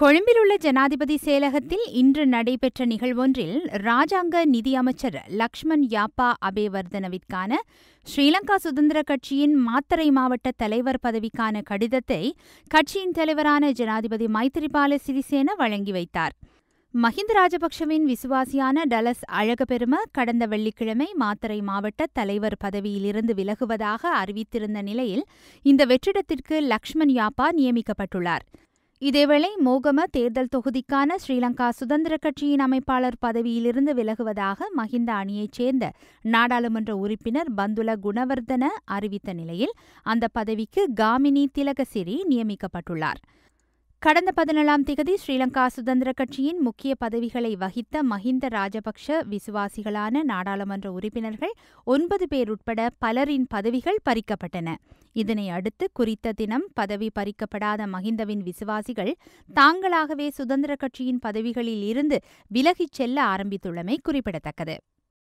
கொழும்பிலுள்ள ஜனாதிபதி செயலகத்தில் இன்று நடைபெற்ற நிகழ்வொன்றில் ராஜாங்க நிதியமைச்சர் லக்ஷ்மண் யாப்பா அபேவர்தனவிற்கான ஸ்ரீலங்கா சுதந்திர கட்சியின் மாத்தரை மாவட்ட தலைவர் பதவிக்கான கடிதத்தை கட்சியின் தலைவரான ஜனாதிபதி மைத்திரிபால சிறிசேன வழங்கி வைத்தார் மஹிந்த ராஜபக்ஷவின் விசுவாசியான டலஸ் அழகபெரும கடந்த வெள்ளிக்கிழமை மாத்தரை மாவட்ட தலைவர் பதவியிலிருந்து விலகுவதாக அறிவித்திருந்த நிலையில் இந்த வெற்றிடத்திற்கு லக்ஷ்மண் யாப்பா நியமிக்கப்பட்டுள்ளார் இதேவேளை மோகம தேர்தல் தொகுதிக்கான ஸ்ரீலங்கா சுதந்திர கட்சியின் அமைப்பாளர் பதவியிலிருந்து விலகுவதாக மஹிந்த அணியைச் சேர்ந்த நாடாளுமன்ற உறுப்பினர் பந்துல குணவர்தன அறிவித்த நிலையில் அந்த பதவிக்கு காமினி திலகசிறி நியமிக்கப்பட்டுள்ளார் கடந்த பதினேழாம் திகதி ஸ்ரீலங்கா சுதந்திர கட்சியின் முக்கிய பதவிகளை வகித்த மஹிந்த ராஜபக்ஷ விசுவாசிகளான நாடாளுமன்ற உறுப்பினர்கள் ஒன்பது பேர் உட்பட பலரின் பதவிகள் பறிக்கப்பட்டன இதனை அடுத்து குறித்த தினம் பதவி பறிக்கப்படாத மஹிந்தவின் விசுவாசிகள் தாங்களாகவே சுதந்திர கட்சியின் பதவிகளில் இருந்து விலகிச் செல்ல ஆரம்பித்துள்ளமை குறிப்பிடத்தக்கது